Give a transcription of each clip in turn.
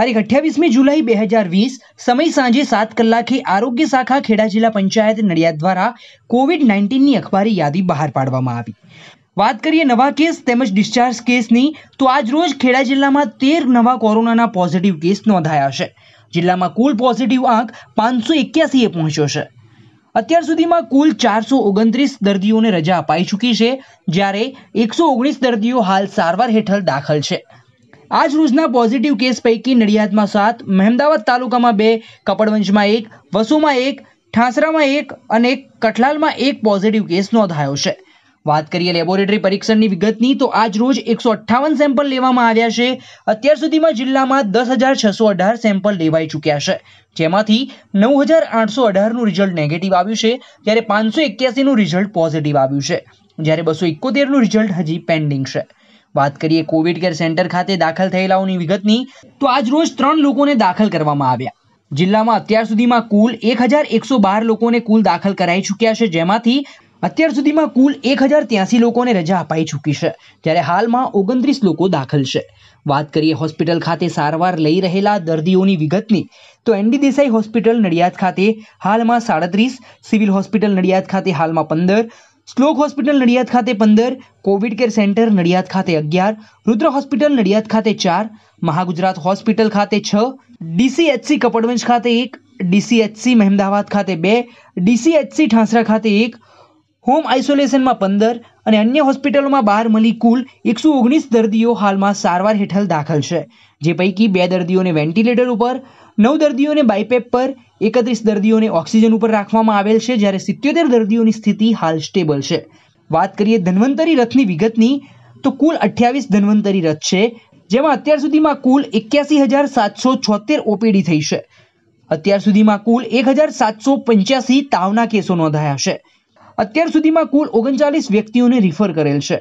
તારીખ અઠ્યાવીસમી જુલાઈ બે હજાર વીસ સમય સાંજે સાત કલાકે આરોગ્ય શાખા ખેડા જિલ્લા પંચાયત નડિયાદ દ્વારા કોવિડ નાઇન્ટીનની અખબારી યાદી બહાર પાડવામાં આવી વાત કરીએ નવા કેસ તેમજ ડિસ્ચાર્જ કેસની તો આજરોજ ખેડા જિલ્લામાં તેર નવા કોરોનાના પોઝિટિવ કેસ નોંધાયા છે જિલ્લામાં કુલ પોઝિટિવ આંક પાંચસો એક્યાસીએ પહોંચ્યો છે અત્યાર સુધીમાં કુલ ચારસો ઓગણત્રીસ દર્દીઓને રજા અપાઈ ચૂકી છે જ્યારે એકસો ઓગણીસ દર્દીઓ હાલ સારવાર હેઠળ દાખલ છે આજ રોજના પોઝિટિવ કેસ પૈકી નડિયાદમાં સાત મહેમદાવાદ તાલુકામાં બે કપડવંશમાં એક વસુમાં એક ઠાંસરામાં એક અને કઠલાલમાં એક પોઝિટિવ કેસ નોંધાયો છે વાત કરીએ લેબોરેટરી પરીક્ષણની વિગતની તો આજ રોજ એકસો અઠ્ઠાવન સેમ્પલ લેવામાં આવ્યા છે અત્યાર સુધીમાં જિલ્લામાં દસ હજાર છસો અઢાર સેમ્પલ લેવાઈ ચૂક્યા છે જેમાંથી નવ હજાર આઠસો અઢારનું રિઝલ્ટ નેગેટિવ આવ્યું છે જ્યારે પાંચસો એક્યાસીનું રિઝલ્ટ પોઝિટિવ આવ્યું છે જ્યારે બસો એકોતેરનું રિઝલ્ટ હજી પેન્ડિંગ છે વાત કરીએ કોવિડ કેર સેન્ટર ખાતે દાખલ થયેલાઓની વિગતની તો આજ રોજ ત્રણ લોકોને દાખલ કરવામાં આવ્યા જિલ્લામાં અત્યાર સુધીમાં કુલ એક હજાર એકસો બાર લોકોને કુલ દાખલ કરાઈ ચૂક્યા છે જેમાંથી અત્યાર સુધીમાં કુલ એક હજાર ત્યાસી લોકોને રજા અપાઈ ચૂકી છે જ્યારે હાલમાં ઓગણત્રીસ લોકો દાખલ છે વાત કરીએ હોસ્પિટલ ખાતે સારવાર લઈ રહેલા દર્દીઓની વિગતની તો એનડી દેસાઈ હોસ્પિટલ નડિયાદ ખાતે હાલમાં સાડત્રીસ સિવિલ હોસ્પિટલ નડિયાદ ખાતે હાલમાં પંદર સ્લોક હોસ્પિટલ નડિયાદ ખાતે પંદર કોવિડ કેર સેન્ટર નડિયાદ ખાતે અગિયાર રુદ્ર હોસ્પિટલ નડિયાદ ખાતે ચાર મહાગુજરાત હોસ્પિટલ ખાતે છ ડીસીએચસી કપડવંશ ખાતે એક ડીસીએચસી મહેમદાવાદ ખાતે બે ડીસીએચસી ઠાંસરા ખાતે એક હોમ આઇસોલેશનમાં પંદર અને અન્ય હોસ્પિટલોમાં બાર મળી કુલ એકસો ઓગણીસ દર્દીઓ હાલમાં સારવાર હેઠળ દાખલ છે જે પૈકી બે દર્દીઓને વેન્ટિલેટર ઉપર નવ દર્દીઓને બાયપેપ પર એકત્રીસ દર્દીઓને ઓક્સિજન ઉપર રાખવામાં આવેલ છે જ્યારે સિત્યોતેર દર્દીઓની સ્થિતિ હાલ સ્ટેબલ છે વાત કરીએ ધન્વંતરી રથની વિગતની તો કુલ અઠ્યાવીસ ધન્વંતરી રથ છે જેમાં અત્યાર સુધીમાં કુલ એક્યાસી હજાર સાતસો છોતેર ઓપીડી થઈ છે અત્યાર સુધીમાં કુલ એક હજાર સાતસો પંચ્યાસી તાવના કેસો નોંધાયા છે અત્યાર સુધીમાં કુલ ઓગણચાલીસ વ્યક્તિઓને રિફર કરેલ છે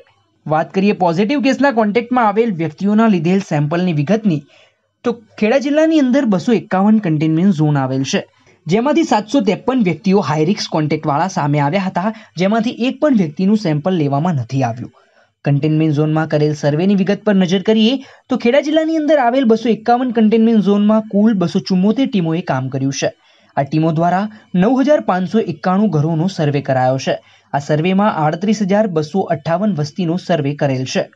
વાત કરીએ પોઝિટિવ કેસના કોન્ટેક્ટમાં આવેલ વ્યક્તિઓના લીધેલ સેમ્પલની વિગતની તો ખેડા જિલ્લાની અંદર બસો એકાવન કન્ટેનમેન્ટ ઝોન આવેલ છે જેમાંથી સાતસો ત્રેપન વ્યક્તિઓ હાઈરિક્સ કોન્ટેક્ટવાળા સામે આવ્યા હતા જેમાંથી એક પણ વ્યક્તિનું સેમ્પલ લેવામાં નથી આવ્યું કન્ટેનમેન્ટ ઝોનમાં કરેલ સર્વેની વિગત પર નજર કરીએ તો ખેડા જિલ્લાની અંદર આવેલ બસો એકાવન કન્ટેનમેન્ટ ઝોનમાં કુલ બસો ચુમ્મોતેર ટીમોએ કામ કર્યું છે આ ટીમો દ્વારા નવ હજાર પાંચસો એકાણું ઘરોનો સર્વે કરાયો છે આ સર્વેમાં આડત્રીસ હજાર બસો અઠ્ઠાવન વસ્તીનો સર્વે કરેલ છે